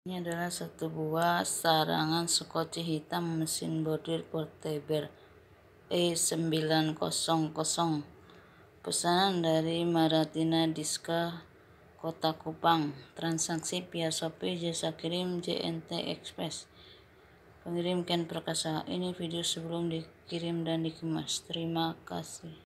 Ini adalah satu buah sarangan skoci hitam mesin bordir portable E900. Pesanan dari Maratina Diska Kota Kupang. Transaksi via Shopee jasa kirim JNT Express. Pengirim Ken Perkasa. Ini video sebelum dikirim dan dikemas. Terima kasih.